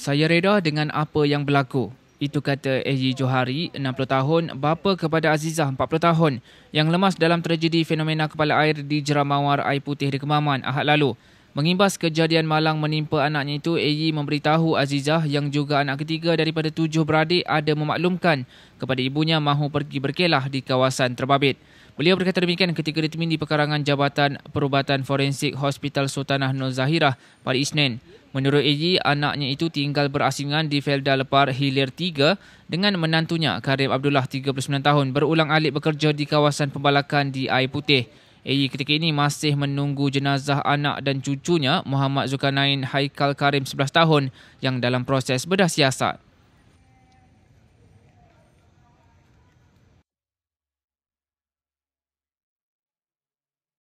Saya reda dengan apa yang berlaku. Itu kata Ehi Johari, 60 tahun, bapa kepada Azizah, 40 tahun, yang lemas dalam tragedi fenomena kepala air di Jeramawar Air Putih di Kemaman, Ahad lalu. Mengimbas kejadian malang menimpa anaknya itu, Ehi memberitahu Azizah yang juga anak ketiga daripada tujuh beradik ada memaklumkan kepada ibunya mahu pergi berkelah di kawasan terbabit. Beliau berkata demikian ketika ditemui di pekarangan Jabatan Perubatan Forensik Hospital Sultanah Nur Zahirah pada Isnin. Menurut AG, anaknya itu tinggal berasingan di Felda Lepar Hilir 3 dengan menantunya Karim Abdullah 39 tahun berulang alik bekerja di kawasan pembalakan di Air Putih. AG ketika ini masih menunggu jenazah anak dan cucunya Muhammad Zulkarnain Haikal Karim 11 tahun yang dalam proses bedah siasat.